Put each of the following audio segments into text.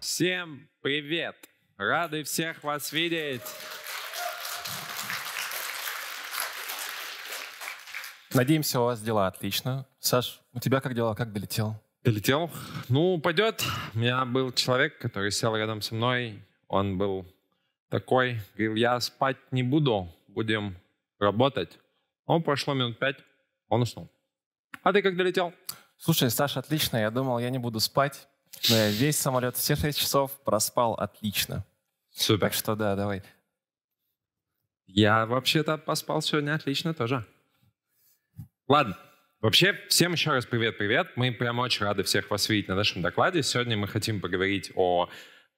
Всем привет! Рады всех вас видеть! Надеемся, у вас дела отлично. Саш, у тебя как дела? Как долетел? Долетел? Ну, пойдет. У меня был человек, который сел рядом со мной. Он был такой, говорил, я спать не буду, будем работать. Он ну, прошло минут пять, он уснул. А ты как долетел? Слушай, Саша, отлично. Я думал, я не буду спать. Но я весь самолет, все шесть часов проспал отлично. Супер. Так что да, давай. Я вообще-то поспал сегодня отлично тоже. Ладно. Вообще, всем еще раз привет-привет. Мы прям очень рады всех вас видеть на нашем докладе. Сегодня мы хотим поговорить о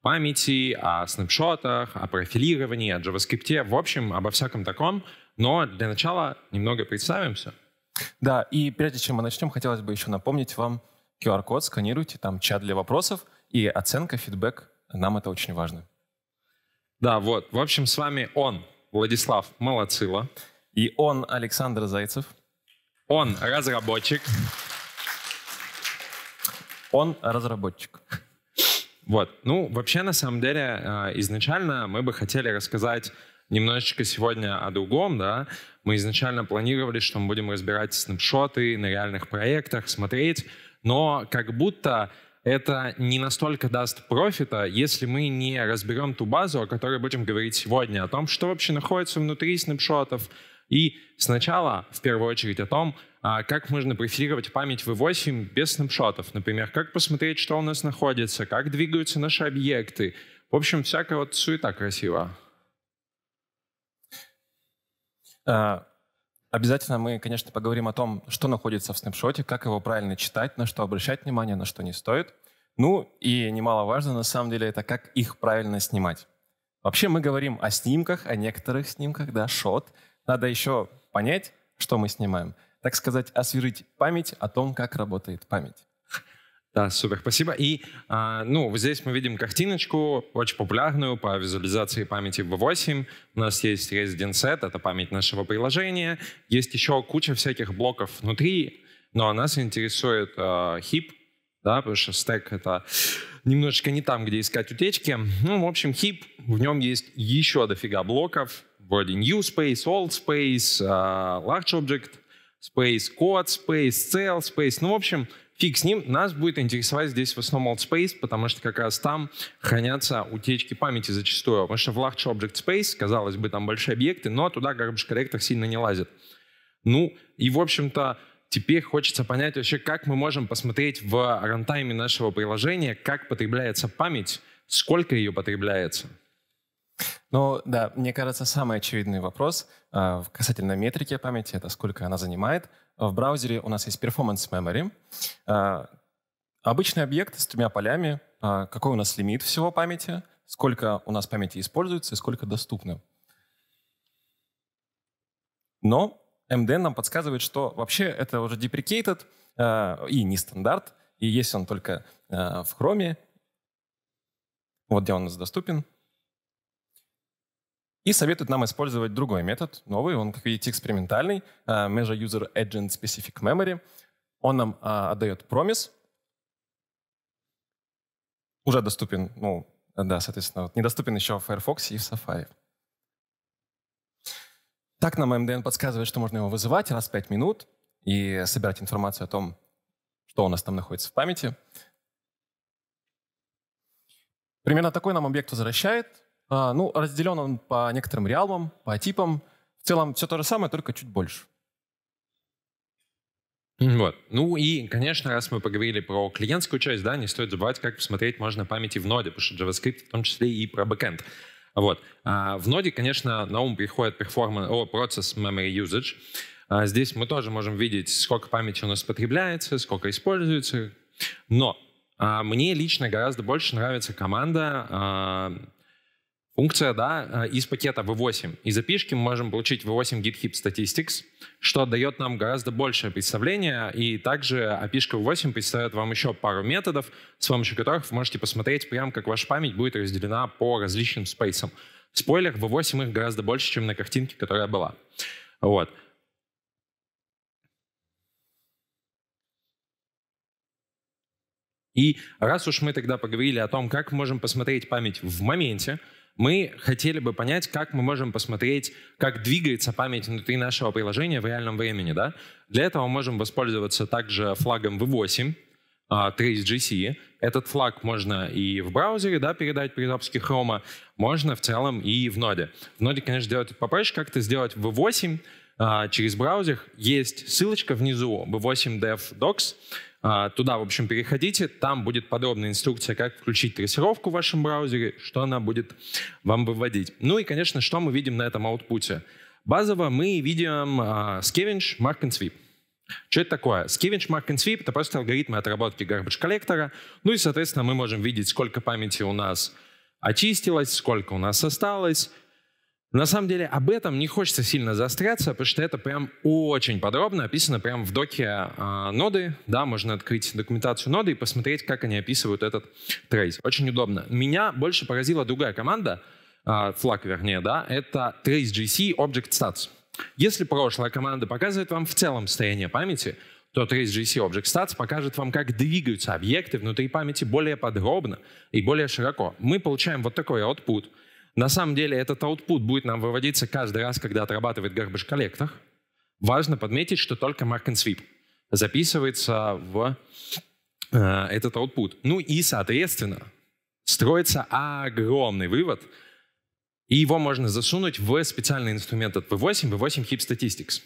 памяти, о снапшотах, о профилировании, о JavaScript, в общем, обо всяком таком. Но для начала немного представимся. Да, и прежде чем мы начнем, хотелось бы еще напомнить вам QR-код, сканируйте, там чат для вопросов и оценка, фидбэк. Нам это очень важно. Да, вот. В общем, с вами он, Владислав Молоцило. И он, Александр Зайцев. Он разработчик. Он разработчик. Вот. Ну, вообще, на самом деле, э, изначально мы бы хотели рассказать немножечко сегодня о другом, да. Мы изначально планировали, что мы будем разбирать снапшоты на реальных проектах, смотреть, но как будто это не настолько даст профита, если мы не разберем ту базу, о которой будем говорить сегодня, о том, что вообще находится внутри снапшотов, и сначала, в первую очередь, о том, а, как можно профилировать память V8 без снапшотов. Например, как посмотреть, что у нас находится, как двигаются наши объекты. В общем, всякая вот суета красиво. А, обязательно мы, конечно, поговорим о том, что находится в снапшоте, как его правильно читать, на что обращать внимание, на что не стоит. Ну и немаловажно, на самом деле, это как их правильно снимать. Вообще мы говорим о снимках, о некоторых снимках, да, шот — надо еще понять, что мы снимаем. Так сказать, освежить память о том, как работает память. Да, супер, спасибо. И, а, ну, здесь мы видим картиночку, очень популярную по визуализации памяти V8. У нас есть Resident Set, это память нашего приложения. Есть еще куча всяких блоков внутри, но нас интересует а, HIP, да, потому что стек — это немножечко не там, где искать утечки. Ну, в общем, хип в нем есть еще дофига блоков, вроде New Space, Old Space, э, Large Object Space, Code Space, Cell Space. Ну, в общем, фиг с ним. Нас будет интересовать здесь в основном Old Space, потому что как раз там хранятся утечки памяти зачастую. Потому что в Large Object Space, казалось бы, там большие объекты, но туда Garbage Collector сильно не лазит. Ну, и, в общем-то, теперь хочется понять вообще, как мы можем посмотреть в рантайме нашего приложения, как потребляется память, сколько ее потребляется. Ну да, мне кажется, самый очевидный вопрос э, касательно метрики памяти — это сколько она занимает. В браузере у нас есть Performance Memory. Э, обычный объект с тремя полями, э, какой у нас лимит всего памяти, сколько у нас памяти используется и сколько доступно. Но MDN нам подсказывает, что вообще это уже deprecated э, и не стандарт, и есть он только э, в Chrome. Вот где он у нас доступен — и советует нам использовать другой метод, новый, он, как видите, экспериментальный, э, Measure User Agent Specific Memory. Он нам а, отдает промис, уже доступен, ну, да, соответственно, вот, недоступен еще в Firefox и в Safari. Так нам MDN подсказывает, что можно его вызывать раз в 5 минут и собирать информацию о том, что у нас там находится в памяти. Примерно такой нам объект возвращает, а, ну, разделен он по некоторым реалмам, по типам. В целом все то же самое, только чуть больше. Вот. Ну и, конечно, раз мы поговорили про клиентскую часть, да, не стоит забывать, как посмотреть можно памяти в ноде, потому что JavaScript в том числе и про бэкэнд. Вот. А в ноде, конечно, на ум приходит performance, о, процесс memory usage. А здесь мы тоже можем видеть, сколько памяти у нас потребляется, сколько используется. Но а, мне лично гораздо больше нравится команда а, Функция, да, э, из пакета V8 Из запишки мы можем получить V8 GitHub Statistics, что дает нам гораздо большее представление, и также API V8 представляет вам еще пару методов, с помощью которых вы можете посмотреть прям, как ваша память будет разделена по различным спейсам. Спойлер, V8 их гораздо больше, чем на картинке, которая была. Вот. И раз уж мы тогда поговорили о том, как можем посмотреть память в моменте, мы хотели бы понять, как мы можем посмотреть, как двигается память внутри нашего приложения в реальном времени. Да? Для этого мы можем воспользоваться также флагом V8, TraceGC. А, Этот флаг можно и в браузере да, передать при запуске Chrome, можно в целом и в ноде. В ноде, конечно, делать это попроще, как это сделать в V8 а, через браузер. Есть ссылочка внизу, v8dev docs. А, туда, в общем, переходите, там будет подробная инструкция, как включить трассировку в вашем браузере, что она будет вам выводить. Ну и, конечно, что мы видим на этом аутпуте? Базово мы видим а, scavenge, mark and sweep. Что это такое? Scavenge Mark and Sweep — это просто алгоритмы отработки garbage коллектора. Ну и, соответственно, мы можем видеть, сколько памяти у нас очистилось, сколько у нас осталось, на самом деле об этом не хочется сильно заостряться, потому что это прям очень подробно описано прям в доке э, ноды. Да, можно открыть документацию ноды и посмотреть, как они описывают этот трейс. Очень удобно. Меня больше поразила другая команда, э, а, флаг вернее, да, это trace.gc object stats. Если прошлая команда показывает вам в целом состояние памяти, то TraceGC Object Stats покажет вам, как двигаются объекты внутри памяти более подробно и более широко. Мы получаем вот такой output — на самом деле этот output будет нам выводиться каждый раз, когда отрабатывает garbage collector. Важно подметить, что только mark and sweep записывается в э, этот output. Ну и, соответственно, строится огромный вывод, и его можно засунуть в специальный инструмент от V8, V8 Heap Statistics.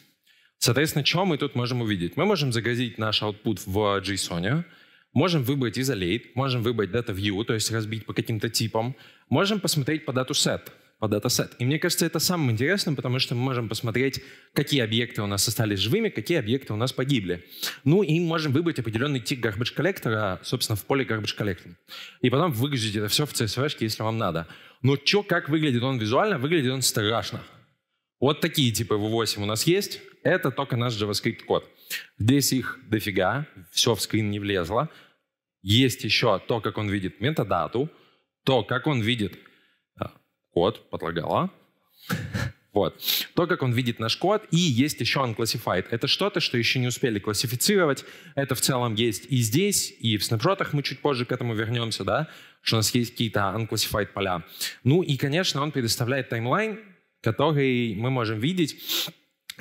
Соответственно, что мы тут можем увидеть? Мы можем загрузить наш output в JSON, Можем выбрать изолейт, можем выбрать дата view, то есть разбить по каким-то типам. Можем посмотреть по дату set, по датасет. И мне кажется, это самым интересным, потому что мы можем посмотреть, какие объекты у нас остались живыми, какие объекты у нас погибли. Ну и можем выбрать определенный тип garbage collector, а, собственно, в поле garbage collector. И потом выгрузить это все в CSV, если вам надо. Но что, как выглядит он визуально, выглядит он страшно. Вот такие типы V8 у нас есть. Это только наш JavaScript код. Здесь их дофига, все в скрин не влезло. Есть еще то, как он видит метадату, то, как он видит э, код, подлагала, вот. То, как он видит наш код, и есть еще unclassified. Это что-то, что еще не успели классифицировать. Это в целом есть и здесь, и в снапшотах мы чуть позже к этому вернемся, да, что у нас есть какие-то unclassified поля. Ну и, конечно, он предоставляет таймлайн, который мы можем видеть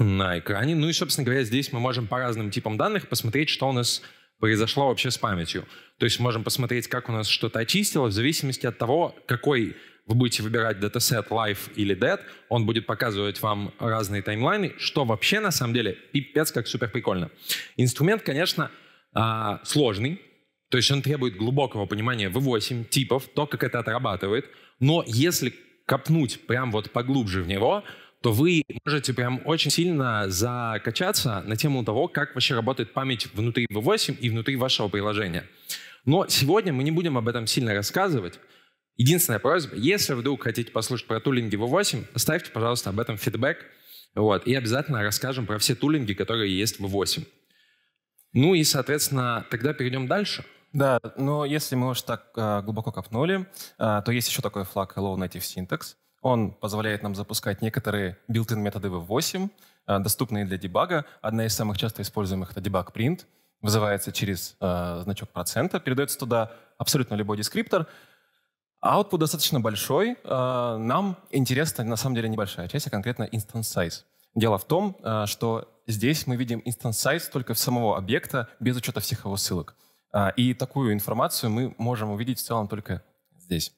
на экране. Ну и, собственно говоря, здесь мы можем по разным типам данных посмотреть, что у нас произошло вообще с памятью. То есть можем посмотреть, как у нас что-то очистилось, в зависимости от того, какой вы будете выбирать датасет Live или Dead, он будет показывать вам разные таймлайны, что вообще на самом деле пипец как супер прикольно. Инструмент, конечно, а, сложный, то есть он требует глубокого понимания V8 типов, то, как это отрабатывает, но если копнуть прям вот поглубже в него, то вы можете прям очень сильно закачаться на тему того, как вообще работает память внутри V8 и внутри вашего приложения. Но сегодня мы не будем об этом сильно рассказывать. Единственная просьба, если вдруг хотите послушать про тулинги V8, оставьте, пожалуйста, об этом фидбэк. Вот, и обязательно расскажем про все тулинги, которые есть в V8. Ну и, соответственно, тогда перейдем дальше. Да, но если мы уж так э, глубоко копнули, э, то есть еще такой флаг Hello Native Syntax. Он позволяет нам запускать некоторые built-in методы в 8 э, доступные для дебага. Одна из самых часто используемых — это debug print. Вызывается через э, значок процента, передается туда абсолютно любой дескриптор. А output достаточно большой. Э, нам интересна на самом деле небольшая часть, а конкретно instance size. Дело в том, э, что здесь мы видим instance size только самого объекта, без учета всех его ссылок. Э, и такую информацию мы можем увидеть в целом только здесь.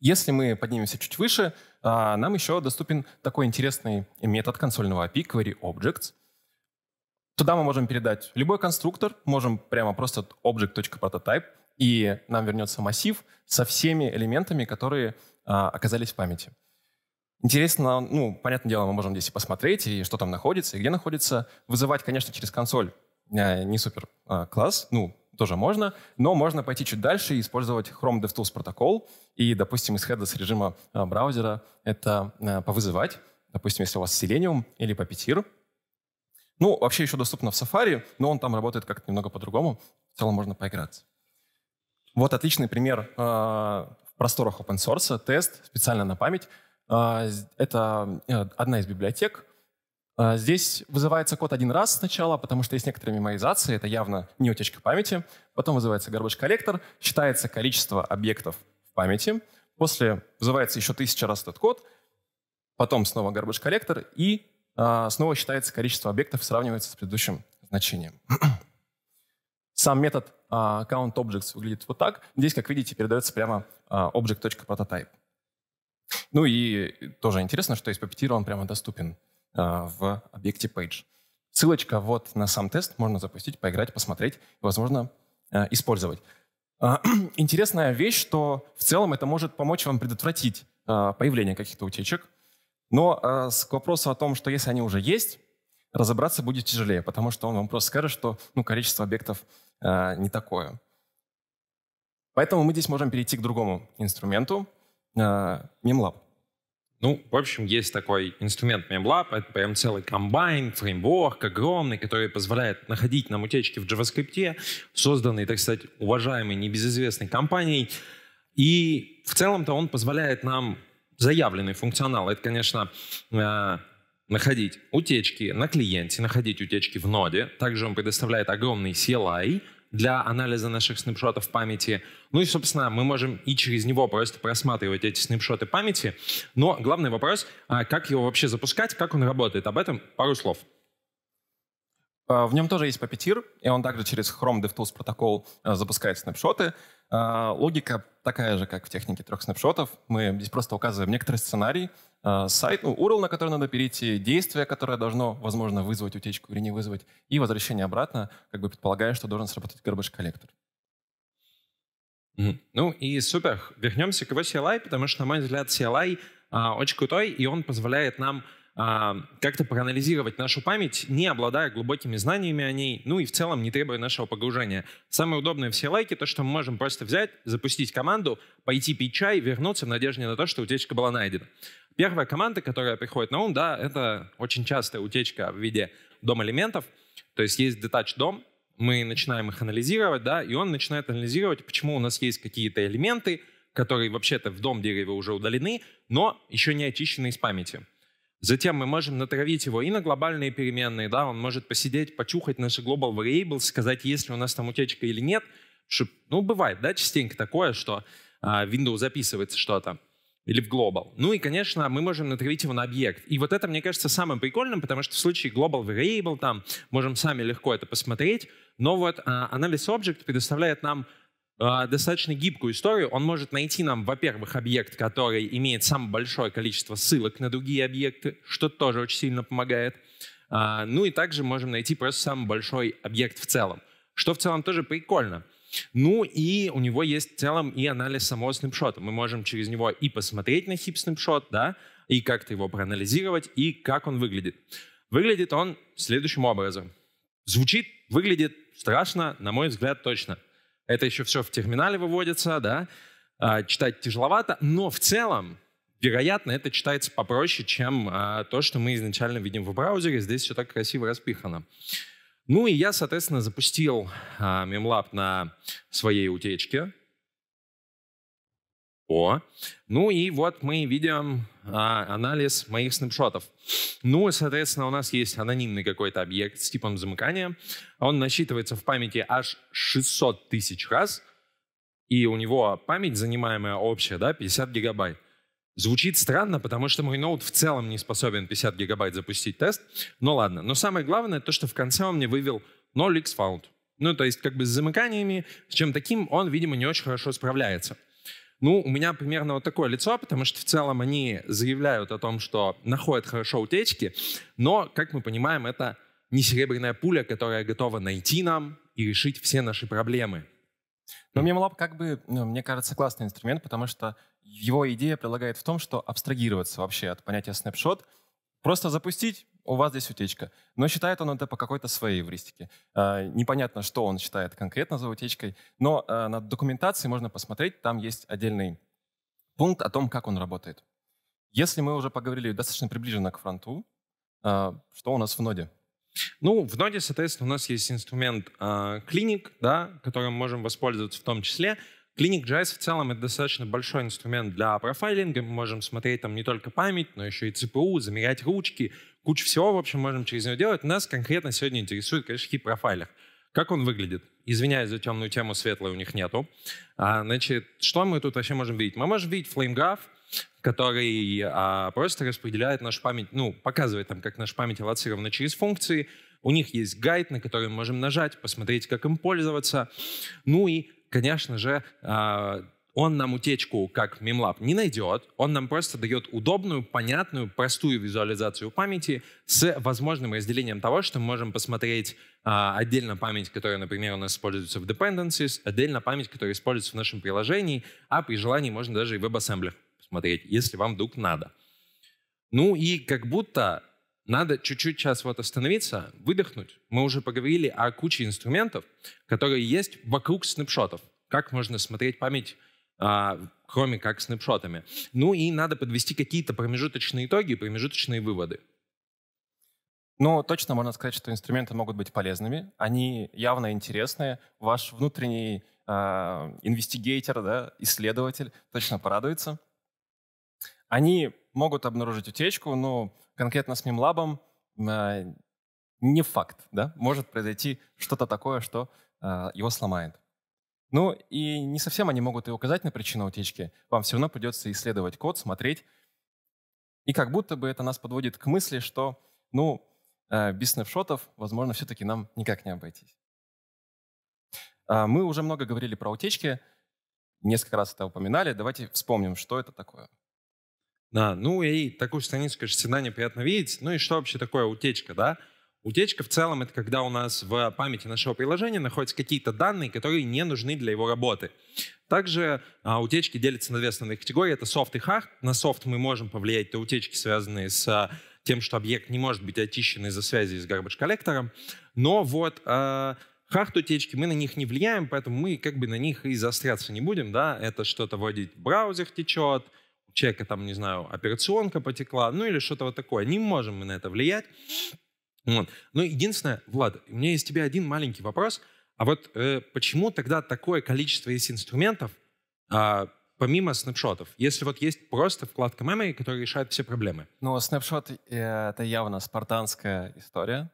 Если мы поднимемся чуть выше, а, нам еще доступен такой интересный метод консольного API Query Objects. Туда мы можем передать любой конструктор, можем прямо просто object.prototype, и нам вернется массив со всеми элементами, которые а, оказались в памяти. Интересно, ну, понятное дело, мы можем здесь и посмотреть, и что там находится, и где находится. Вызывать, конечно, через консоль э, не супер а, класс, ну, тоже можно, но можно пойти чуть дальше и использовать Chrome DevTools протокол. И, допустим, из headless режима э, браузера это э, повызывать, допустим, если у вас Selenium или Puppeteer. Ну, вообще еще доступно в Safari, но он там работает как-то немного по-другому. В целом можно поиграться. Вот отличный пример э, в просторах open source, тест специально на память. это одна из библиотек, а, здесь вызывается код один раз сначала, потому что есть некоторая меморизация, это явно не утечка памяти. Потом вызывается garbage коллектор, считается количество объектов в памяти. После вызывается еще тысяча раз этот код, потом снова garbage коллектор и э, снова считается количество объектов, сравнивается с предыдущим значением. Сам метод э, а, countObjects выглядит вот так. Здесь, как видите, передается прямо э, object.prototype. Ну и тоже интересно, что из Puppeteer он прямо доступен Э, в объекте Page. Ссылочка вот на сам тест, можно запустить, поиграть, посмотреть, возможно, э, использовать. А, интересная вещь, что в целом это может помочь вам предотвратить э, появление каких-то утечек, но к вопросу о том, что если они уже есть, разобраться будет тяжелее, потому что он вам просто скажет, что ну, количество объектов не такое. Поэтому мы здесь можем перейти к другому инструменту, MemLab. Ну, в общем, есть такой инструмент MemLab, это прям целый комбайн, фреймворк огромный, который позволяет находить нам утечки в JavaScript, созданный, так сказать, уважаемой небезызвестной компанией. И в целом-то он позволяет нам заявленный функционал, это, конечно, э, находить утечки на клиенте, находить утечки в ноде. Также он предоставляет огромный CLI, для анализа наших снапшотов памяти. Ну и, собственно, мы можем и через него просто просматривать эти снапшоты памяти. Но главный вопрос, а как его вообще запускать, как он работает. Об этом пару слов. А, в нем тоже есть Puppeteer, и он также через Chrome DevTools протокол а, запускает снапшоты. А, логика такая же, как в технике трех снапшотов. Мы здесь просто указываем некоторый сценарий, сайт, ну, URL, на который надо перейти, действие, которое должно, возможно, вызвать утечку или не вызвать, и возвращение обратно, как бы предполагая, что должен сработать garbage коллектор. Ну и супер. Вернемся к его CLI, потому что, на мой взгляд, CLI а, очень крутой, и он позволяет нам а, как-то проанализировать нашу память, не обладая глубокими знаниями о ней, ну и в целом не требуя нашего погружения. Самое удобное все лайки то, что мы можем просто взять, запустить команду, пойти пить чай, вернуться в надежде на то, что утечка была найдена. Первая команда, которая приходит на ум, да, это очень частая утечка в виде дом-элементов. То есть есть detach дом, мы начинаем их анализировать, да, и он начинает анализировать, почему у нас есть какие-то элементы, которые вообще-то в дом дерева уже удалены, но еще не очищены из памяти. Затем мы можем натравить его и на глобальные переменные, да, он может посидеть, почухать наши global variables, сказать, есть ли у нас там утечка или нет. Что, ну, бывает, да, частенько такое, что а, Windows записывается что-то или в global. Ну и, конечно, мы можем натравить его на объект. И вот это, мне кажется, самым прикольным, потому что в случае global variable там можем сами легко это посмотреть, но вот а, анализ object предоставляет нам Э, достаточно гибкую историю. Он может найти нам, во-первых, объект, который имеет самое большое количество ссылок на другие объекты, что тоже очень сильно помогает. Э, ну и также можем найти просто самый большой объект в целом, что в целом тоже прикольно. Ну и у него есть в целом и анализ самого снапшота. Мы можем через него и посмотреть на хип снапшот, да, и как-то его проанализировать, и как он выглядит. Выглядит он следующим образом. Звучит, выглядит страшно, на мой взгляд, точно – это еще все в терминале выводится, да, а, читать тяжеловато, но в целом, вероятно, это читается попроще, чем а, то, что мы изначально видим в браузере. Здесь все так красиво распихано. Ну и я, соответственно, запустил а, MemLab на своей утечке, о. Ну и вот мы видим а, анализ моих снапшотов. Ну, соответственно, у нас есть анонимный какой-то объект с типом замыкания. Он насчитывается в памяти аж 600 тысяч раз, и у него память занимаемая общая, да, 50 гигабайт. Звучит странно, потому что мой ноут в целом не способен 50 гигабайт запустить тест. Но ладно. Но самое главное то, что в конце он мне вывел 0x found. Ну, то есть как бы с замыканиями, с чем таким он, видимо, не очень хорошо справляется. Ну, у меня примерно вот такое лицо, потому что в целом они заявляют о том, что находят хорошо утечки, но, как мы понимаем, это не серебряная пуля, которая готова найти нам и решить все наши проблемы. Но мемлаб как бы, ну, мне кажется, классный инструмент, потому что его идея предлагает в том, что абстрагироваться вообще от понятия снапшот, просто запустить у вас здесь утечка. Но считает он это по какой-то своей эвристике. А, непонятно, что он считает конкретно за утечкой, но а, на документации можно посмотреть, там есть отдельный пункт о том, как он работает. Если мы уже поговорили достаточно приближенно к фронту, а, что у нас в ноде? Ну, в ноде, соответственно, у нас есть инструмент клиник, да, которым мы можем воспользоваться в том числе. Clinic.js в целом это достаточно большой инструмент для профайлинга. Мы можем смотреть там не только память, но еще и ЦПУ, замерять ручки, кучу всего, в общем, можем через него делать. Нас конкретно сегодня интересует, конечно, хит-профайлер. Как он выглядит? Извиняюсь за темную тему, светлой у них нету. А, значит, что мы тут вообще можем видеть? Мы можем видеть flame graph, который а, просто распределяет нашу память, ну, показывает там, как наша память аллоцирована через функции. У них есть гайд, на который мы можем нажать, посмотреть, как им пользоваться. Ну и, конечно же, а, он нам утечку, как мемлаб, не найдет. Он нам просто дает удобную, понятную, простую визуализацию памяти с возможным разделением того, что мы можем посмотреть а, отдельно память, которая, например, у нас используется в dependencies, отдельно память, которая используется в нашем приложении, а при желании можно даже и в WebAssembly посмотреть, если вам вдруг надо. Ну и как будто надо чуть-чуть сейчас вот остановиться, выдохнуть. Мы уже поговорили о куче инструментов, которые есть вокруг снапшотов. Как можно смотреть память а, кроме как снапшотами. Ну и надо подвести какие-то промежуточные итоги, промежуточные выводы. Ну, точно можно сказать, что инструменты могут быть полезными. Они явно интересные. Ваш внутренний э, инвестигейтер, да, исследователь точно порадуется. Они могут обнаружить утечку, но конкретно с мемлабом э, не факт. Да? Может произойти что-то такое, что э, его сломает. Ну и не совсем они могут и указать на причину утечки. Вам все равно придется исследовать код, смотреть. И как будто бы это нас подводит к мысли, что, ну, э, без снапшотов, возможно, все-таки нам никак не обойтись. А, мы уже много говорили про утечки, несколько раз это упоминали. Давайте вспомним, что это такое. Да, ну и такую страницу, конечно, всегда неприятно видеть. Ну и что вообще такое утечка, да? Утечка в целом — это когда у нас в памяти нашего приложения находятся какие-то данные, которые не нужны для его работы. Также а, утечки делятся на две основные категории — это софт и хард. На софт мы можем повлиять, это утечки, связанные с а, тем, что объект не может быть очищен из-за связи с garbage коллектором. Но вот э, а, хард-утечки, мы на них не влияем, поэтому мы как бы на них и заостряться не будем. Да? Это что-то вроде браузер течет, у человека там, не знаю, операционка потекла, ну или что-то вот такое. Не можем мы на это влиять. Вот. Ну, единственное, Влад, у меня есть тебе один маленький вопрос. А вот э, почему тогда такое количество есть инструментов, э, помимо снапшотов, если вот есть просто вкладка memory, которая решает все проблемы? Ну, снапшот э, — это явно спартанская история.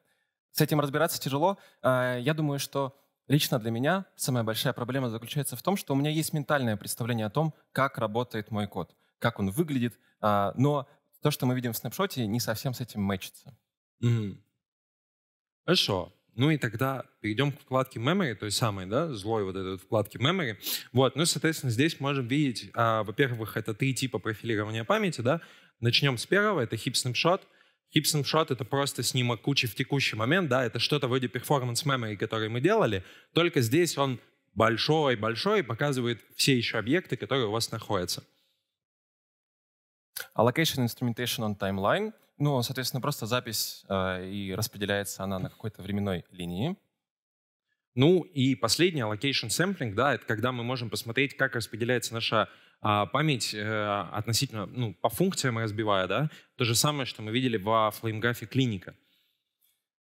С этим разбираться тяжело. Э, я думаю, что лично для меня самая большая проблема заключается в том, что у меня есть ментальное представление о том, как работает мой код, как он выглядит, э, но то, что мы видим в снапшоте, не совсем с этим мэчится. Mm. Хорошо. Ну и тогда перейдем к вкладке Memory, той самой, да, злой вот этой вкладке Memory. Вот, ну и, соответственно, здесь можем видеть, а, во-первых, это три типа профилирования памяти, да. Начнем с первого, это Hip Snapshot. Hip Snapshot — это просто снимок кучи в текущий момент, да, это что-то вроде Performance Memory, который мы делали, только здесь он большой-большой показывает все еще объекты, которые у вас находятся. Allocation Instrumentation on Timeline — ну, соответственно, просто запись э, и распределяется она на какой-то временной линии. Ну и последнее, location sampling, да, это когда мы можем посмотреть, как распределяется наша а, память э, относительно, ну, по функциям разбивая, да, то же самое, что мы видели во флеймграфе клиника.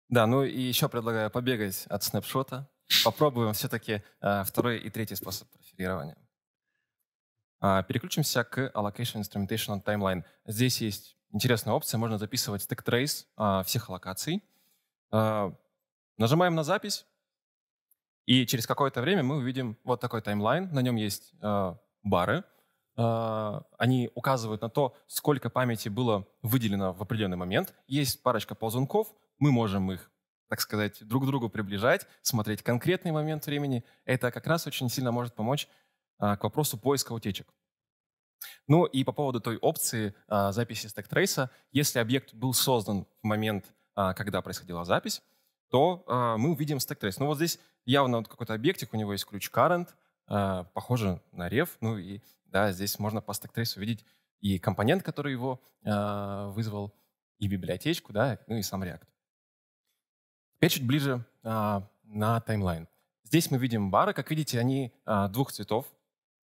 Да, ну и еще предлагаю побегать от снапшота. Попробуем все-таки э, а, второй и третий способ профилирования. А, переключимся к Allocation Instrumentation Timeline. Здесь есть интересная опция. Можно записывать стек-трейс а, всех локаций. А, нажимаем на запись, и через какое-то время мы увидим вот такой таймлайн. На нем есть а, бары. А, они указывают на то, сколько памяти было выделено в определенный момент. Есть парочка ползунков. Мы можем их так сказать, друг к другу приближать, смотреть конкретный момент времени, это как раз очень сильно может помочь а, к вопросу поиска утечек. Ну и по поводу той опции а, записи стек-трейса, если объект был создан в момент, а, когда происходила запись, то а, мы увидим стек-трейс. Ну вот здесь явно вот какой-то объектик, у него есть ключ current, а, похоже на ref, ну и да, здесь можно по стек-трейсу увидеть и компонент, который его а, вызвал, и библиотечку, да, ну и сам React. Теперь чуть ближе а, на таймлайн. Здесь мы видим бары, как видите, они а, двух цветов,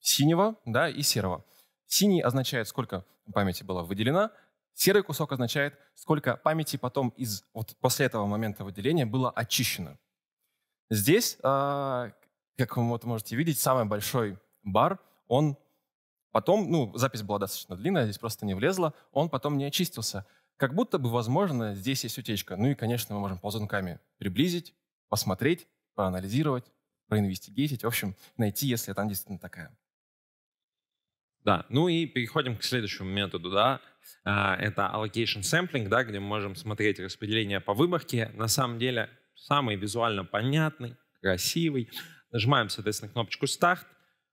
синего да, и серого. Синий означает, сколько памяти было выделено, серый кусок означает, сколько памяти потом из, вот после этого момента выделения было очищено. Здесь, а, как вы вот можете видеть, самый большой бар, он потом, ну, запись была достаточно длинная, здесь просто не влезла, он потом не очистился. Как будто бы, возможно, здесь есть утечка. Ну и, конечно, мы можем ползунками приблизить, посмотреть, проанализировать, проинвестигейтить, в общем, найти, если там действительно такая. Да, ну и переходим к следующему методу, да, а, это allocation sampling, да, где мы можем смотреть распределение по выборке. На самом деле самый визуально понятный, красивый. Нажимаем, соответственно, кнопочку «Старт»,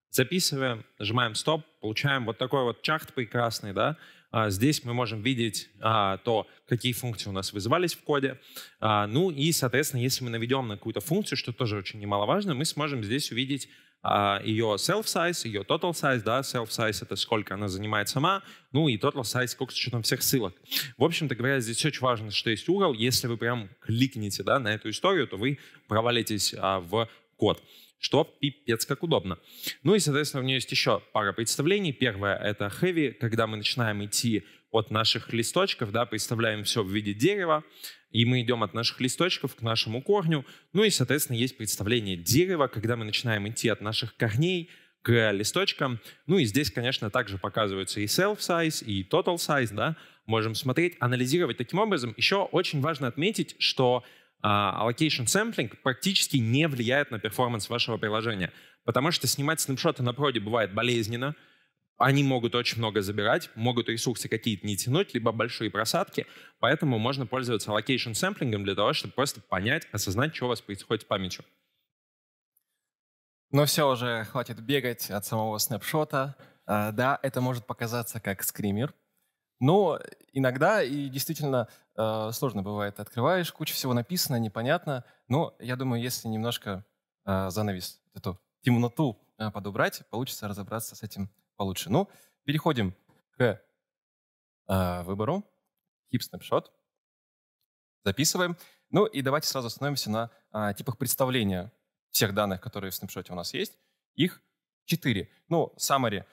записываем, нажимаем «Стоп», получаем вот такой вот чарт прекрасный, да. А, здесь мы можем видеть а, то, какие функции у нас вызывались в коде. А, ну и, соответственно, если мы наведем на какую-то функцию, что тоже очень немаловажно, мы сможем здесь увидеть а, ее self-size, ее total size, да, self-size — это сколько она занимает сама, ну и total size — сколько с учетом всех ссылок. В общем-то говоря, здесь очень важно, что есть угол Если вы прям кликните да, на эту историю, то вы провалитесь а, в код что пипец как удобно. Ну и, соответственно, у нее есть еще пара представлений. Первое — это heavy, когда мы начинаем идти от наших листочков, да, представляем все в виде дерева, и мы идем от наших листочков к нашему корню. Ну и, соответственно, есть представление дерева, когда мы начинаем идти от наших корней к листочкам. Ну и здесь, конечно, также показываются и self-size, и total size, да, можем смотреть, анализировать таким образом. Еще очень важно отметить, что а, allocation sampling практически не влияет на перформанс вашего приложения, потому что снимать снапшоты на проде бывает болезненно, они могут очень много забирать, могут ресурсы какие-то не тянуть, либо большие просадки, поэтому можно пользоваться location сэмплингом для того, чтобы просто понять, осознать, что у вас происходит с памятью. Ну все, уже хватит бегать от самого снапшота. А, да, это может показаться как скример, но иногда и действительно э, сложно бывает. Открываешь, куча всего написано, непонятно. Но я думаю, если немножко э, занавес, эту темноту э, подобрать, получится разобраться с этим получше. Ну, переходим к э, выбору. Hip Snapshot. Записываем. Ну и давайте сразу остановимся на э, типах представления всех данных, которые в снапшоте у нас есть. Их четыре. Ну, summary, э,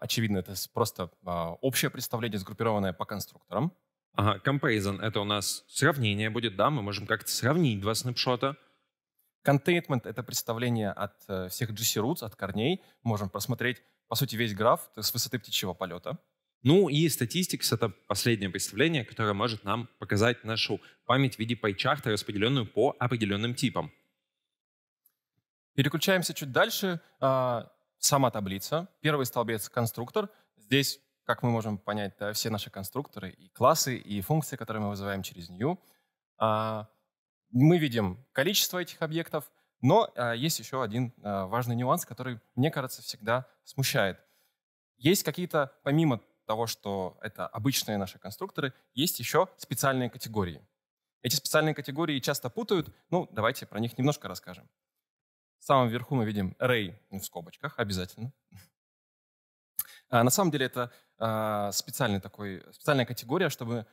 очевидно, это просто э, общее представление, сгруппированное по конструкторам. Ага, comparison — это у нас сравнение будет, да? Мы можем как-то сравнить два снапшота. Containment — это представление от э, всех GC roots, от корней. можем просмотреть по сути, весь граф с высоты птичьего полета. Ну и статистика – это последнее представление, которое может нам показать нашу память в виде пайчарта, распределенную по определенным типам. Переключаемся чуть дальше. А, сама таблица. Первый столбец — конструктор. Здесь, как мы можем понять, да, все наши конструкторы и классы, и функции, которые мы вызываем через new. А, мы видим количество этих объектов — но а, есть еще один а, важный нюанс, который, мне кажется, всегда смущает. Есть какие-то, помимо того, что это обычные наши конструкторы, есть еще специальные категории. Эти специальные категории часто путают, ну, давайте про них немножко расскажем. В самом верху мы видим array в скобочках, обязательно. А на самом деле это а, специальный такой, специальная категория, чтобы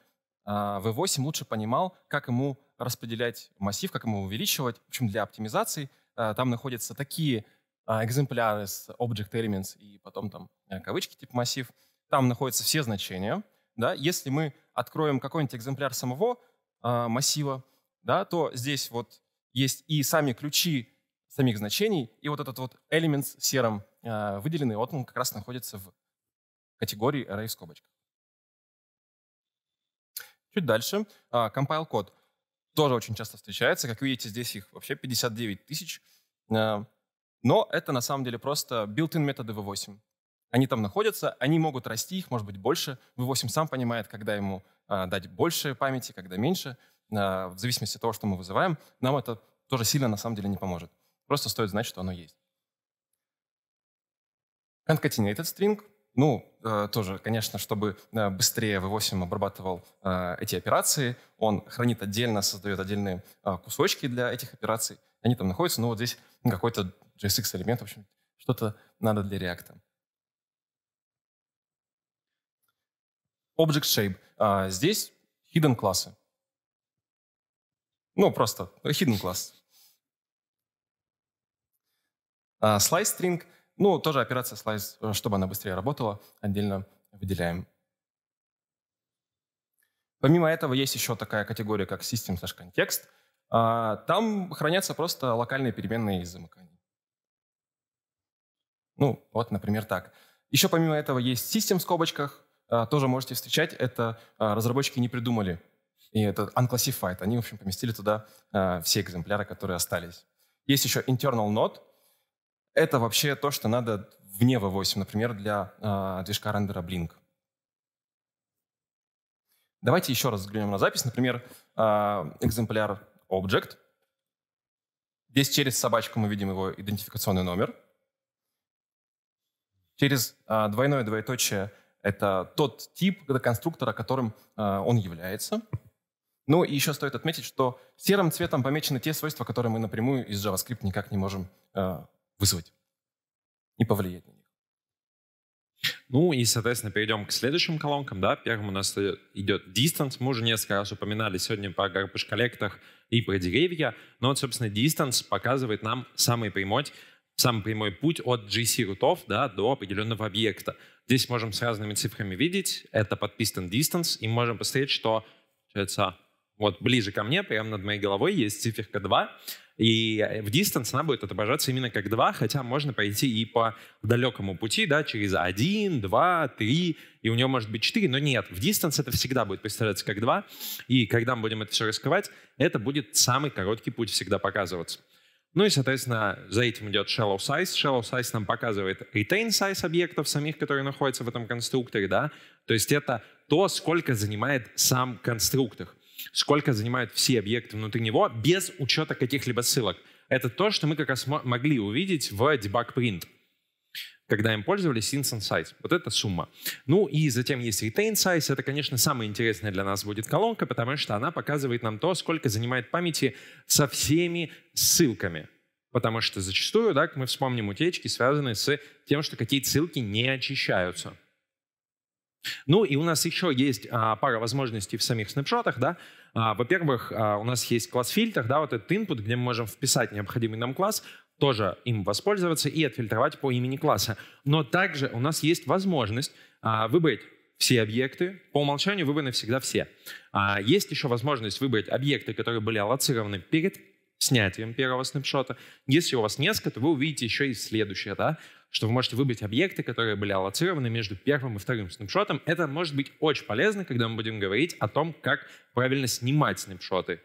V8 а, э лучше понимал, как ему распределять массив, как ему увеличивать. В общем, для оптимизации а, там находятся такие а, экземпляры с object elements и потом там э, кавычки типа массив. Там находятся все значения. Да? Если мы откроем какой-нибудь экземпляр самого массива, да, то здесь вот есть и сами ключи самих значений, и вот этот вот элемент серым выделенный, вот он как раз находится в категории array в скобочках. Чуть дальше, а, compile код тоже очень часто встречается. Как видите, здесь их вообще 59 тысяч. А, но это на самом деле просто built-in методы V8. Они там находятся, они могут расти, их может быть больше. V8 сам понимает, когда ему а, дать больше памяти, когда меньше. В зависимости от того, что мы вызываем, нам это тоже сильно на самом деле не поможет. Просто стоит знать, что оно есть. Concatenated string. Ну, Э, тоже, конечно, чтобы э, быстрее V8 обрабатывал э, эти операции, он хранит отдельно, создает отдельные кусочки для этих операций, они там находятся, но вот здесь какой-то JSX-элемент, в общем, что-то надо для React. Object Shape. А, здесь hidden классы. Ну, просто hidden класс. А, Slice string — ну, тоже операция слайс, э, чтобы она быстрее работала, отдельно выделяем. Помимо этого есть еще такая категория, как System slash Context. А, там хранятся просто локальные переменные из замыканий. Ну, вот, например, так. Еще помимо этого есть System в скобочках. А, тоже можете встречать. Это а, разработчики не придумали. И это unclassified. Они, в общем, поместили туда все экземпляры, которые остались. Есть еще internal node. Это вообще то, что надо вне V8, например, для э, движка рендера Blink. Давайте еще раз взглянем на запись. Например, э, экземпляр Object. Здесь через собачку мы видим его идентификационный номер. Через э, двойное двоеточие — это тот тип конструктора, которым э, он является. Ну и еще стоит отметить, что серым цветом помечены те свойства, которые мы напрямую из JavaScript никак не можем э, вызвать и повлиять на них. Ну и, соответственно, перейдем к следующим колонкам. Да? Первым у нас э, идет distance. Мы уже несколько раз упоминали сегодня про garbage коллектах и про деревья. Но вот, собственно, distance показывает нам самый прямой, самый прямой путь от GC-рутов да, до определенного объекта. Здесь можем с разными цифрами видеть. Это подписан distance. И можем посмотреть, что получается, вот ближе ко мне, прямо над моей головой, есть циферка 2. И в дистанс она будет отображаться именно как 2, хотя можно пойти и по далекому пути, да, через 1, 2, 3, и у нее может быть 4, но нет, в дистанс это всегда будет представляться как 2, и когда мы будем это все раскрывать, это будет самый короткий путь всегда показываться. Ну и, соответственно, за этим идет shallow size. Shallow size нам показывает retain size объектов самих, которые находятся в этом конструкторе, да, то есть это то, сколько занимает сам конструктор сколько занимают все объекты внутри него без учета каких-либо ссылок. Это то, что мы как раз могли увидеть в debug print когда им пользовались Instance Size. Вот это сумма. Ну и затем есть Retain Size. Это, конечно, самая интересная для нас будет колонка, потому что она показывает нам то, сколько занимает памяти со всеми ссылками. Потому что зачастую да, мы вспомним утечки, связанные с тем, что какие-то ссылки не очищаются. Ну и у нас еще есть а, пара возможностей в самих снапшотах, да. А, во-первых, а, у нас есть класс фильтр, да, вот этот input, где мы можем вписать необходимый нам класс, тоже им воспользоваться и отфильтровать по имени класса. Но также у нас есть возможность а, выбрать все объекты. По умолчанию выбраны всегда все. А, есть еще возможность выбрать объекты, которые были аллоцированы перед снятием первого снапшота. Если у вас несколько, то вы увидите еще и следующее, да что вы можете выбрать объекты, которые были аллоцированы между первым и вторым снапшотом. Это может быть очень полезно, когда мы будем говорить о том, как правильно снимать снапшоты.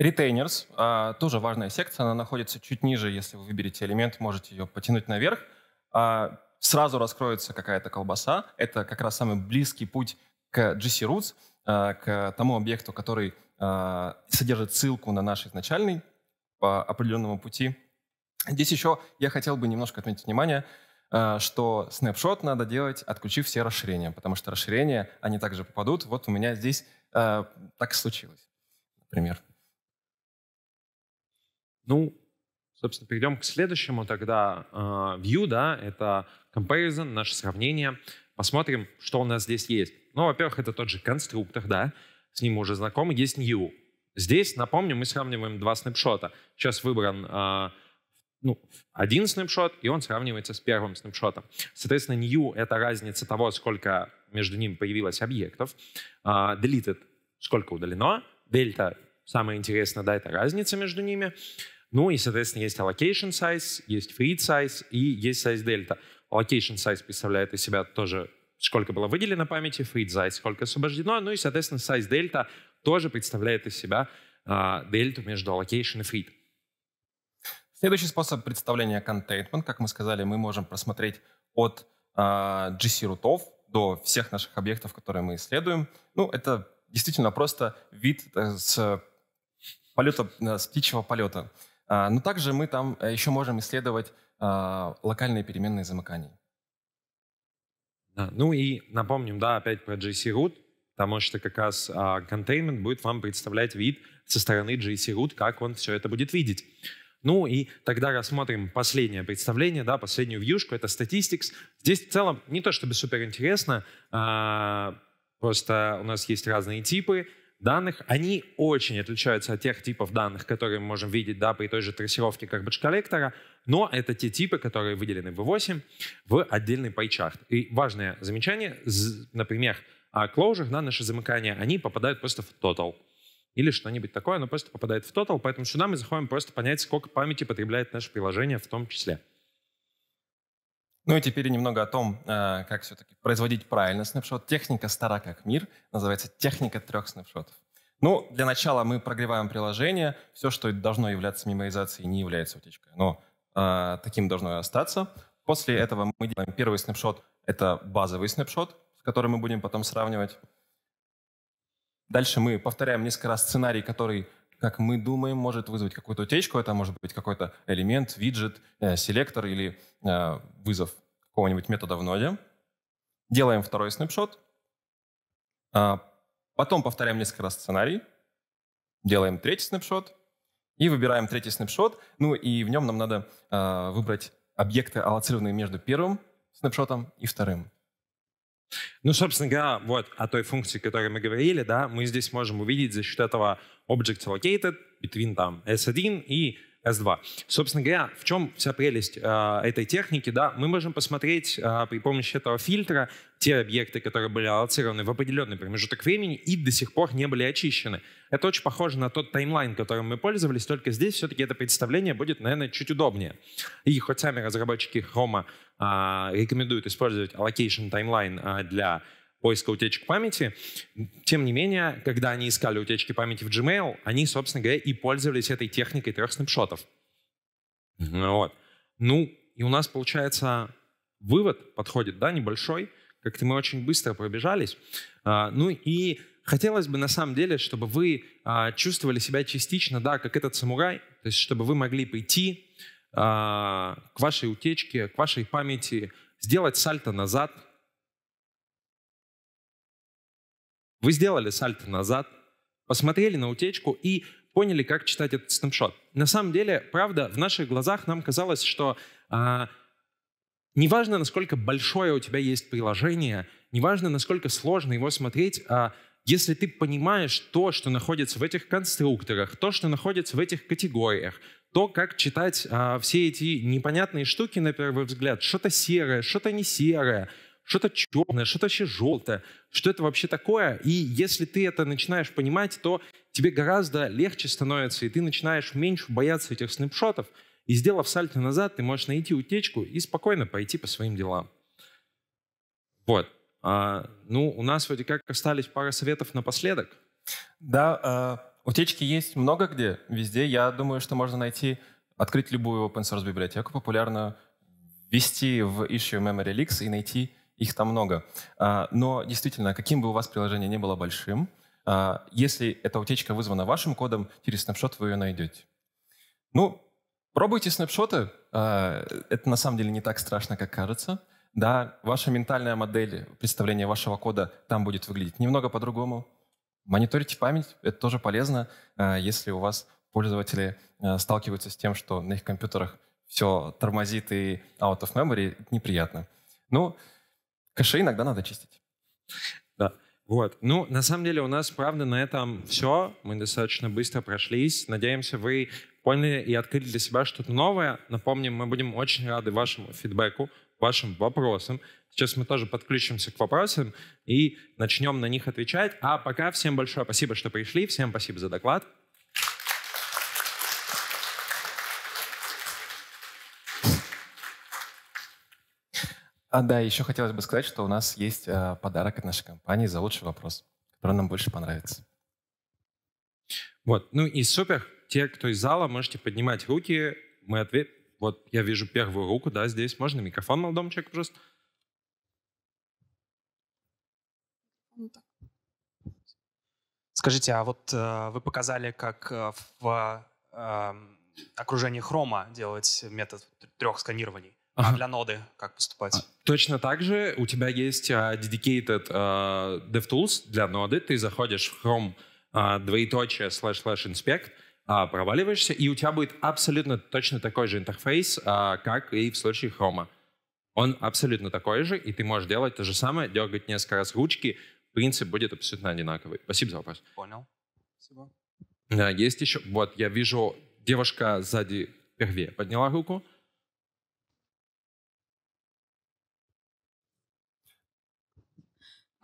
Retainers а, тоже важная секция, она находится чуть ниже, если вы выберете элемент, можете ее потянуть наверх. А, сразу раскроется какая-то колбаса. Это как раз самый близкий путь к GC Roots, а, к тому объекту, который а, содержит ссылку на наш изначальный по определенному пути Здесь еще я хотел бы немножко отметить внимание, э, что снапшот надо делать, отключив все расширения, потому что расширения, они также попадут. Вот у меня здесь э, так случилось, например. Ну, собственно, перейдем к следующему тогда. Э, view, да, это comparison, наше сравнение. Посмотрим, что у нас здесь есть. Ну, во-первых, это тот же конструктор, да, с ним мы уже знакомы, есть new. Здесь, напомню, мы сравниваем два снапшота. Сейчас выбран э, ну, один снапшот, и он сравнивается с первым снапшотом. Соответственно, new — это разница того, сколько между ними появилось объектов. Uh, deleted — сколько удалено. Delta — самое интересное, да, это разница между ними. Ну и, соответственно, есть allocation size, есть read size и есть size delta. Allocation size представляет из себя тоже сколько было выделено памяти, read size, сколько освобождено, ну и, соответственно, size delta тоже представляет из себя а, дельту uh, между allocation и read. Следующий способ представления контейнмент, как мы сказали, мы можем просмотреть от э, а, GC-рутов до всех наших объектов, которые мы исследуем. Ну, это действительно просто вид э, с полета, э, с птичьего полета. А, но также мы там э, еще можем исследовать а, локальные переменные замыканий. Да, ну и напомним, да, опять про GC-root, потому что как раз контейнмент будет вам представлять вид со стороны GC-root, как он все это будет видеть. Ну и тогда рассмотрим последнее представление, да, последнюю вьюшку, это статистикс. Здесь в целом не то чтобы суперинтересно, а, просто у нас есть разные типы данных. Они очень отличаются от тех типов данных, которые мы можем видеть да, при той же трассировке garbage коллектора, но это те типы, которые выделены в V8 в отдельный пайчарт. И важное замечание, например, closure, да, наше замыкание, они попадают просто в total или что-нибудь такое, оно просто попадает в тотал, поэтому сюда мы заходим просто понять, сколько памяти потребляет наше приложение в том числе. Ну и теперь немного о том, э, как все-таки производить правильно снапшот. Техника стара как мир, называется техника трех снапшотов. Ну, для начала мы прогреваем приложение. Все, что должно являться меморизацией, не является утечкой. Но э, таким должно и остаться. После этого мы делаем первый снапшот. Это базовый снапшот, с которым мы будем потом сравнивать. Дальше мы повторяем несколько раз сценарий, который, как мы думаем, может вызвать какую-то утечку. Это может быть какой-то элемент, виджет, э, селектор или э, вызов какого-нибудь метода в ноде. Делаем второй снапшот. Э, потом повторяем несколько раз сценарий. Делаем третий снапшот. И выбираем третий снапшот. Ну и в нем нам надо э, выбрать объекты, аллоцированные между первым снапшотом и вторым. Ну, собственно говоря, вот о той функции, о которой мы говорили, да, мы здесь можем увидеть за счет этого object allocated between там S1 и S2. Собственно говоря, в чем вся прелесть э, этой техники? Да, мы можем посмотреть э, при помощи этого фильтра те объекты, которые были аллоцированы в определенный промежуток времени и до сих пор не были очищены. Это очень похоже на тот таймлайн, которым мы пользовались, только здесь все-таки это представление будет, наверное, чуть удобнее. И хоть сами разработчики Chrome а, рекомендует использовать allocation timeline а, для поиска утечек памяти. Тем не менее, когда они искали утечки памяти в Gmail, они, собственно говоря, и пользовались этой техникой трех снапшотов. Ну вот. Ну, и у нас, получается, вывод подходит, да, небольшой. Как-то мы очень быстро пробежались. А, ну и хотелось бы на самом деле, чтобы вы чувствовали себя частично, да, как этот самурай, то есть чтобы вы могли прийти, а, к вашей утечке, к вашей памяти, сделать сальто назад. Вы сделали сальто назад, посмотрели на утечку и поняли, как читать этот снапшот. На самом деле, правда, в наших глазах нам казалось, что а, неважно, насколько большое у тебя есть приложение, неважно, насколько сложно его смотреть, а если ты понимаешь то, что находится в этих конструкторах, то, что находится в этих категориях, то, как читать а, все эти непонятные штуки на первый взгляд, что-то серое, что-то не серое, что-то черное, что-то вообще желтое, что это вообще такое. И если ты это начинаешь понимать, то тебе гораздо легче становится, и ты начинаешь меньше бояться этих снапшотов. И сделав сальто назад, ты можешь найти утечку и спокойно пойти по своим делам. Вот. А, ну, у нас вроде как остались пара советов напоследок. Да, а, Утечки есть много где, везде. Я думаю, что можно найти, открыть любую open source библиотеку популярную, ввести в issue memory leaks и найти их там много. А, но действительно, каким бы у вас приложение не было большим, а, если эта утечка вызвана вашим кодом, через снапшот вы ее найдете. Ну, пробуйте снапшоты. А, это на самом деле не так страшно, как кажется. Да, ваша ментальная модель представления вашего кода там будет выглядеть немного по-другому. Мониторите память, это тоже полезно, э, если у вас пользователи э, сталкиваются с тем, что на их компьютерах все тормозит и out of memory, это неприятно. Ну, кэши иногда надо чистить. Да. Вот. Ну, на самом деле у нас, правда, на этом все. Мы достаточно быстро прошлись. Надеемся, вы поняли и открыли для себя что-то новое. Напомним, мы будем очень рады вашему фидбэку, вашим вопросам. Сейчас мы тоже подключимся к вопросам и начнем на них отвечать. А пока всем большое спасибо, что пришли. Всем спасибо за доклад. А, да, еще хотелось бы сказать, что у нас есть э, подарок от нашей компании за лучший вопрос, который нам больше понравится. Вот, ну и супер те, кто из зала, можете поднимать руки. Мы ответ. Вот я вижу первую руку, да, здесь. Можно микрофон молодому человеку, пожалуйста? Ну Скажите, а вот э, вы показали, как э, в э, окружении хрома делать метод трех сканирований. А ага. для ноды как поступать? А, точно так же у тебя есть uh, dedicated uh, DevTools для ноды. Ты заходишь в Chrome uh, двоеточие slash slash inspect, а, проваливаешься, и у тебя будет абсолютно точно такой же интерфейс, а, как и в случае хрома. Он абсолютно такой же, и ты можешь делать то же самое, дергать несколько раз ручки, принцип будет абсолютно одинаковый. Спасибо за вопрос. Понял. Спасибо. Есть еще, вот я вижу, девушка сзади первее подняла руку.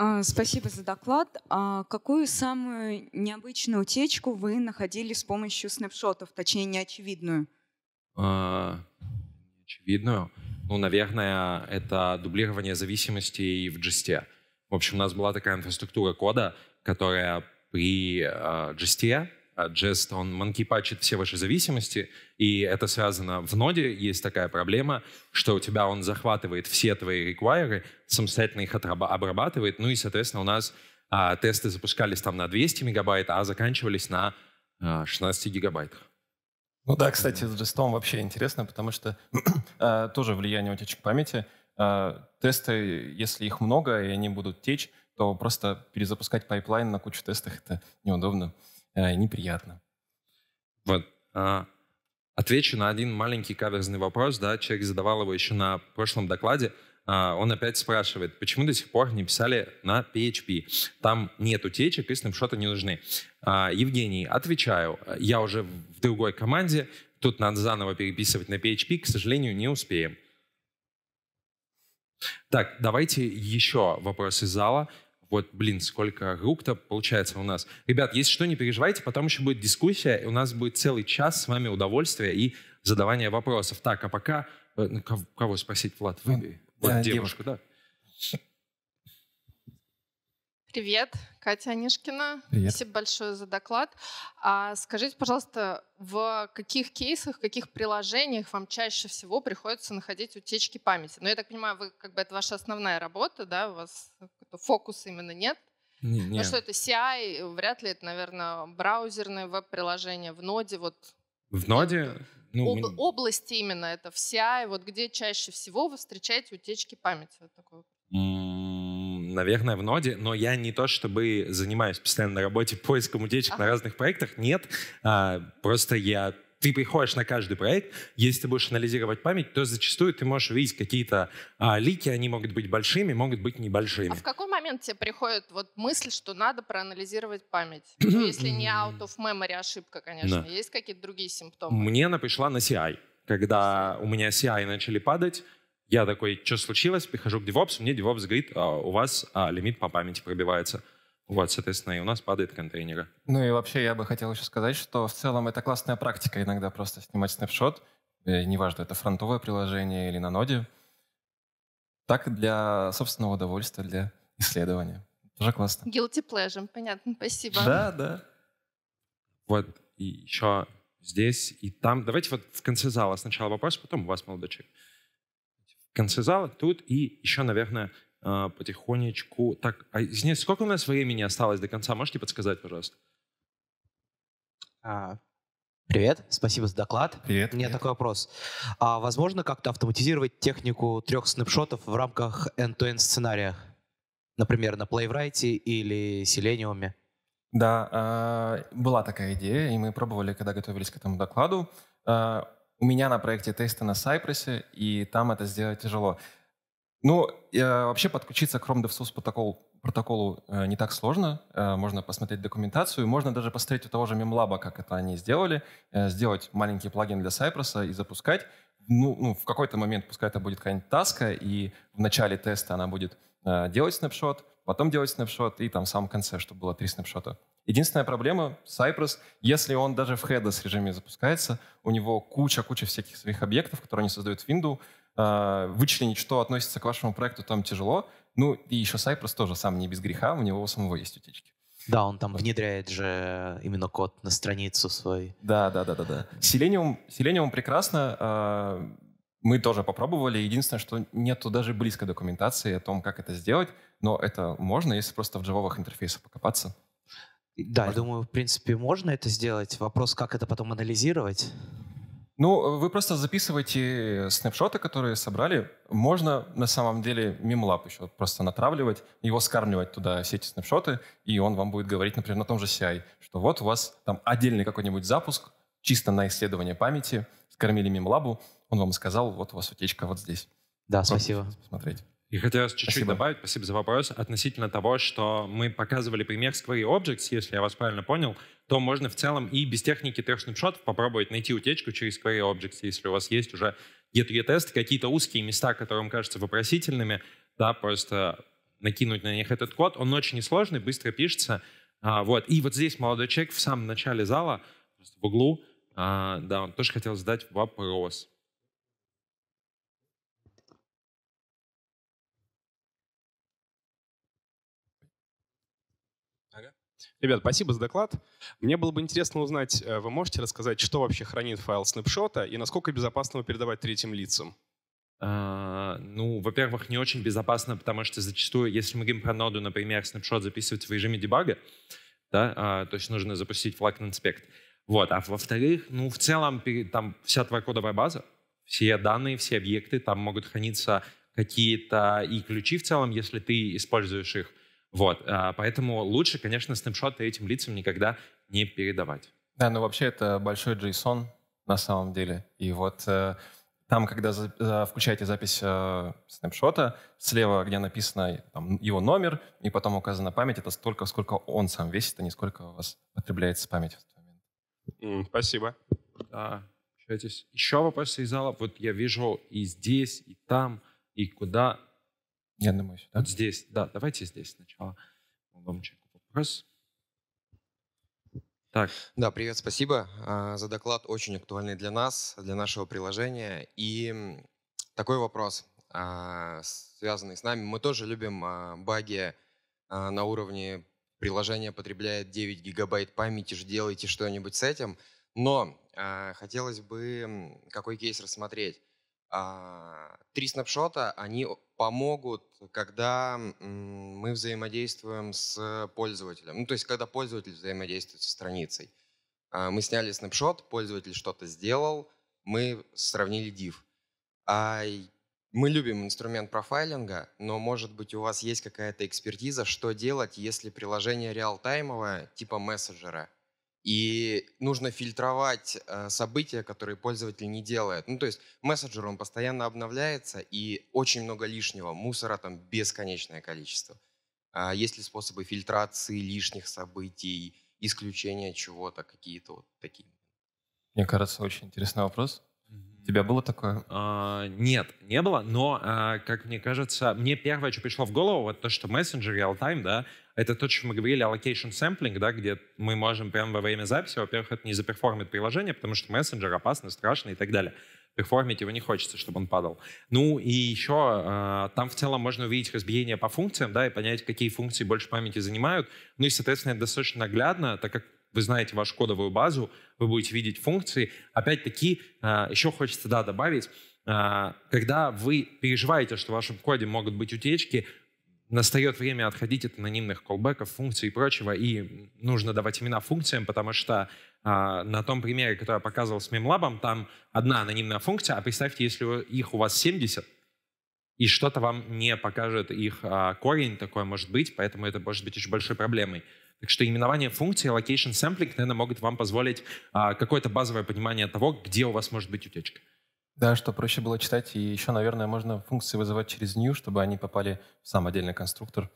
А, спасибо за доклад. А какую самую необычную утечку вы находили с помощью снапшотов, точнее, неочевидную? А, неочевидную? Ну, наверное, это дублирование зависимостей в джесте. В общем, у нас была такая инфраструктура кода, которая при э, а, Jest, он манкипачит все ваши зависимости, и это связано в ноде, есть такая проблема, что у тебя он захватывает все твои реквайры, самостоятельно их обрабатывает, ну и, соответственно, у нас а, тесты запускались там на 200 мегабайт, а заканчивались на а, 16 гигабайтах. Ну да, кстати, с JSTOM вообще интересно, потому что а, тоже влияние утечек памяти. А, тесты, если их много, и они будут течь, то просто перезапускать пайплайн на кучу тестов — это неудобно. Э, неприятно. Вот. А, отвечу на один маленький каверзный вопрос. Да, человек задавал его еще на прошлом докладе. А, он опять спрашивает, почему до сих пор не писали на PHP? Там нет утечек и что-то не нужны. А, Евгений, отвечаю. Я уже в другой команде. Тут надо заново переписывать на PHP. К сожалению, не успеем. Так, давайте еще вопросы из зала. Вот, блин, сколько рук-то получается у нас. Ребят, если что, не переживайте, потом еще будет дискуссия, и у нас будет целый час с вами удовольствия и задавание вопросов. Так, а пока... Э, ну, кого, спросить, Влад? Выбери. Э, вот да, девушку, девушка. да. Привет, Катя Анишкина. Привет. Спасибо большое за доклад. А скажите, пожалуйста, в каких кейсах, в каких приложениях вам чаще всего приходится находить утечки памяти? Ну, я так понимаю, вы как бы это ваша основная работа, да, у вас это фокус именно нет. Не, не. Ну что это CI, вряд ли это, наверное, браузерное веб-приложение в ноде. Вот, в ноде? Ну, об, мы... Области именно это в CI, вот где чаще всего вы встречаете утечки памяти. Вот такой. наверное, в ноде, но я не то чтобы занимаюсь постоянно на работе поиском утечек ага. на разных проектах, нет, а, просто я ты приходишь на каждый проект, если ты будешь анализировать память, то зачастую ты можешь увидеть какие-то а, лики, они могут быть большими, могут быть небольшими. А в какой момент тебе приходит вот мысль, что надо проанализировать память? ну, если не out of memory ошибка, конечно, да. есть какие-то другие симптомы? Мне она пришла на CI. Когда у меня CI начали падать, я такой, что случилось? Прихожу к DevOps, мне DevOps говорит, «А, у вас а, лимит по памяти пробивается. Вот, соответственно, и у нас падает контейнеры. Ну и вообще я бы хотел еще сказать, что в целом это классная практика иногда просто снимать снапшот, э, неважно, это фронтовое приложение или на ноде, так для собственного удовольствия, для исследования. Тоже классно. Guilty pleasure, понятно, спасибо. Да, да. Вот, и еще здесь и там. Давайте вот в конце зала сначала вопрос, потом у вас, молодой человек. В конце зала, тут и еще, наверное, а, потихонечку. Так, а, извините, сколько у нас времени осталось до конца? Можете подсказать, пожалуйста? А, Привет, спасибо за доклад. Привет. У меня привет. такой вопрос. А возможно как-то автоматизировать технику трех снапшотов в рамках end-to-end сценария? Например, на Playwright или Selenium? Да, а, была такая идея, и мы пробовали, когда готовились к этому докладу. А, у меня на проекте тесты на Cypress, и там это сделать тяжело. Ну, э, вообще подключиться к Chrome DevSource протоколу, протоколу э, не так сложно. Э, можно посмотреть документацию, можно даже посмотреть у того же MemLab, как это они сделали, сделать маленький плагин для Cypress и запускать. Ну, ну, в какой-то момент, пускай это будет какая-нибудь таска, и в начале теста она будет делать снапшот, потом делать снапшот, и там в самом конце, чтобы было три снапшота. Единственная проблема — Cypress, если он даже в headless режиме запускается, у него куча-куча всяких своих объектов, которые они создают в Windows, а, вычленить, что относится к вашему проекту, там тяжело. Ну, и еще Cypress тоже сам не без греха, у него у самого есть утечки. Да, он там внедряет же именно код на страницу свой. Да, да, да, да, да. Selenium, Selenium прекрасно. А, мы тоже попробовали. Единственное, что нету даже близкой документации о том, как это сделать. Но это можно, если просто в джавовых интерфейсах покопаться. Да, можно. я думаю, в принципе, можно это сделать. Вопрос, как это потом анализировать. Ну, вы просто записываете э, снапшоты, которые собрали. Можно на самом деле мемлаб еще просто натравливать, его скармливать туда все эти снапшоты, и он вам будет говорить, например, на том же CI, что вот у вас там отдельный какой-нибудь запуск, чисто на исследование памяти, скормили мемлабу, он вам сказал, вот у вас утечка вот здесь. Да, Просто спасибо. Посмотреть. И хотелось чуть-чуть спасибо. добавить, спасибо за вопрос, относительно того, что мы показывали пример с Square Objects, если я вас правильно понял, то можно в целом и без техники трех снапшотов попробовать найти утечку через Query Objects, если у вас есть уже get тесты какие-то узкие места, которые вам кажутся вопросительными, да, просто накинуть на них этот код. Он очень несложный, быстро пишется. А, вот. И вот здесь молодой человек в самом начале зала, в углу, а, да, он тоже хотел задать вопрос. Ребят, спасибо за доклад. Мне было бы интересно узнать, э, вы можете рассказать, что вообще хранит файл снапшота и насколько безопасно его передавать третьим лицам? А, ну, во-первых, не очень безопасно, потому что зачастую, если мы говорим про ноду, например, снапшот записывать в режиме дебага, да, а, то есть нужно запустить флаг инспект. Вот. А во-вторых, ну, в целом, там вся твоя кодовая база, все данные, все объекты, там могут храниться какие-то и ключи в целом, если ты используешь их. Вот, а, поэтому лучше, конечно, снапшоты этим лицам никогда не передавать. Да, ну вообще это большой JSON на самом деле. И вот э, там, когда за, за, включаете запись э, снапшота, слева, где написано там, его номер, и потом указана память, это столько, сколько он сам весит, а не сколько у вас потребляется память в этот момент. Mm, спасибо. Да, Еще вопросы из зала. Вот я вижу и здесь, и там, и куда. Я думаю, сюда. Вот здесь, да, давайте здесь сначала. вам человеку вопрос. Так. Да, привет, спасибо а, за доклад, очень актуальный для нас, для нашего приложения. И такой вопрос, а, связанный с нами. Мы тоже любим а, баги на уровне приложения потребляет 9 гигабайт памяти, же делайте что-нибудь с этим. Но хотелось бы какой кейс рассмотреть. А, три снапшота, они помогут, когда мы взаимодействуем с пользователем. Ну, то есть, когда пользователь взаимодействует со страницей. А, мы сняли снапшот, пользователь что-то сделал, мы сравнили div. А, мы любим инструмент профайлинга, но, может быть, у вас есть какая-то экспертиза, что делать, если приложение реалтаймовое, типа мессенджера – и нужно фильтровать э, события, которые пользователь не делает. Ну, то есть мессенджер, он постоянно обновляется, и очень много лишнего, мусора там бесконечное количество. А есть ли способы фильтрации лишних событий, исключения чего-то, какие-то вот такие? Мне кажется, очень интересный вопрос тебя было такое? А, нет, не было, но, а, как мне кажется, мне первое, что пришло в голову, вот то, что мессенджер real-time, да, это то, что мы говорили, allocation sampling, да, где мы можем прямо во время записи, во-первых, это не заперформит приложение, потому что мессенджер опасно, страшно и так далее. Перформить его не хочется, чтобы он падал. Ну и еще а, там в целом можно увидеть разбиение по функциям, да, и понять, какие функции больше памяти занимают. Ну и, соответственно, это достаточно наглядно, так как вы знаете вашу кодовую базу, вы будете видеть функции. Опять-таки, а, еще хочется да, добавить, а, когда вы переживаете, что в вашем коде могут быть утечки, настает время отходить от анонимных колбеков, функций и прочего, и нужно давать имена функциям, потому что а, на том примере, который я показывал с мемлабом, там одна анонимная функция, а представьте, если их у вас 70, и что-то вам не покажет их корень, такое может быть, поэтому это может быть очень большой проблемой. Так что именование функции location sampling, наверное, могут вам позволить а, какое-то базовое понимание того, где у вас может быть утечка. Да, что проще было читать. И еще, наверное, можно функции вызывать через new, чтобы они попали в сам отдельный конструктор.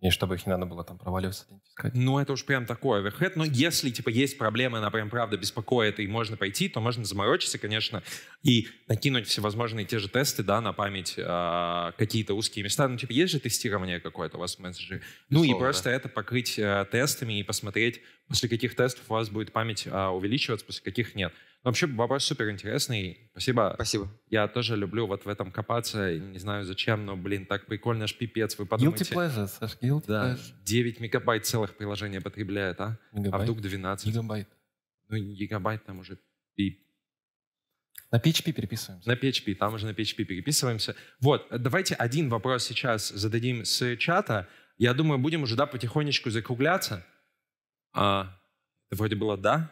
И чтобы их не надо было там проваливаться, искать. Ну, это уж прям такой оверхед. Но если, типа, есть проблемы, она прям правда беспокоит, и можно пойти, то можно заморочиться, конечно, и накинуть всевозможные те же тесты, да, на память, а, какие-то узкие места. Ну, типа, есть же тестирование какое-то у вас в мессенджере? Ну, и просто да. это покрыть э, тестами и посмотреть, после каких тестов у вас будет память а, увеличиваться, после каких нет. Вообще вопрос супер интересный. Спасибо. Спасибо. Я тоже люблю вот в этом копаться. Не знаю зачем, но, блин, так прикольно ж пипец. Вы подумайте. Guilty pleasure, Саш, guilty да, pleasure. 9 мегабайт целых приложение потребляет, а? а мегабайт? А вдруг 12? Гигабайт. Ну, гигабайт там уже пип. На PHP переписываемся. На PHP, там уже на PHP переписываемся. Вот, давайте один вопрос сейчас зададим с чата. Я думаю, будем уже, да, потихонечку закругляться. А, вроде было «да».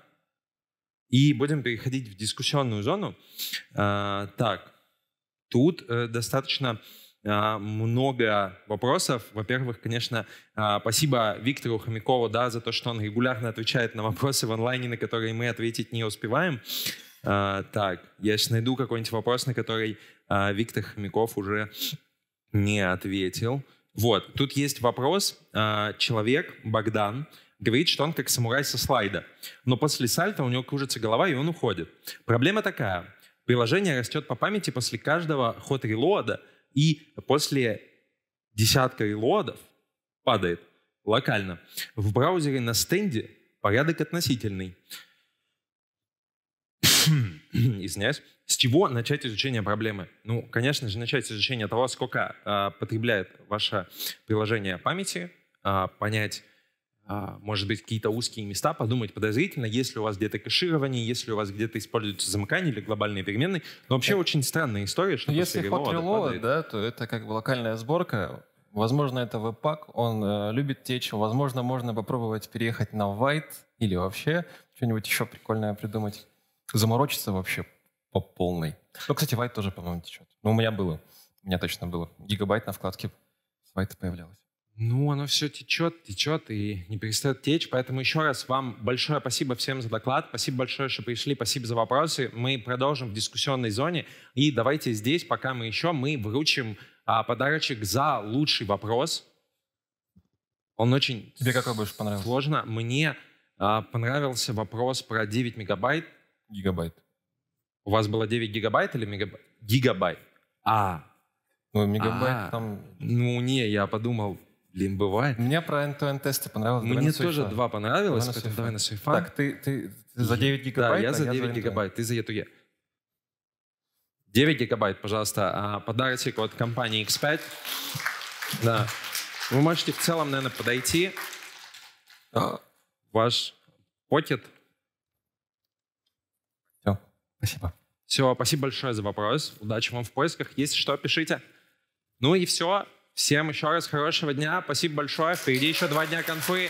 И будем переходить в дискуссионную зону. А, так, тут э, достаточно а, много вопросов. Во-первых, конечно, а, спасибо Виктору Хомякову да, за то, что он регулярно отвечает на вопросы в онлайне, на которые мы ответить не успеваем. Так, я сейчас найду какой-нибудь вопрос, на который Виктор Хомяков уже не ответил. Вот, тут есть вопрос. Человек, Богдан, говорит, что он как самурай со слайда. Но после сальта у него кружится голова, и он уходит. Проблема такая. Приложение растет по памяти после каждого ход релоада, и после десятка релоадов падает локально. В браузере на стенде порядок относительный. Извиняюсь. С чего начать изучение проблемы? Ну, конечно же, начать изучение того, сколько э, потребляет ваше приложение памяти, э, понять, а, может быть, какие-то узкие места, подумать подозрительно, если у вас где-то кэширование, если у вас где-то используются замыкания или глобальные переменные. Но вообще так. Э, очень странная история, что Если hot reload, да, то это как бы локальная сборка. Возможно, это веб-пак, он э, любит течь. Возможно, можно попробовать переехать на white или вообще что-нибудь еще прикольное придумать. Заморочиться вообще по полной. Ну, кстати, white тоже, по-моему, течет. Ну, у меня было. У меня точно было. Гигабайт на вкладке с white появлялось. Ну, оно все течет, течет и не перестает течь. Поэтому еще раз вам большое спасибо всем за доклад. Спасибо большое, что пришли. Спасибо за вопросы. Мы продолжим в дискуссионной зоне. И давайте здесь, пока мы еще, мы вручим а, подарочек за лучший вопрос. Он очень... Тебе какой больше понравился? Сложно. Мне а, понравился вопрос про 9 мегабайт. Гигабайт. У вас было 9 гигабайт или мегабайт? Гигабайт. А. Ну, мегабайт а, там... Ну, не, я подумал, Блин, бывает. Мне про end-to-end тесты понравилось. Мне тоже два понравилось, давай поэтому давай на сейфа. Так, ты, ты, за 9 гигабайт? Да, я а за 9 я за гигабайт, ты за E2E. 9 гигабайт, пожалуйста, а, подарочек от компании X5. Да. Вы можете в целом, наверное, подойти. А, ваш покет. Все, спасибо. Все, спасибо большое за вопрос. Удачи вам в поисках. Если что, пишите. Ну и все. Всем еще раз хорошего дня. Спасибо большое. Впереди еще два дня конфы.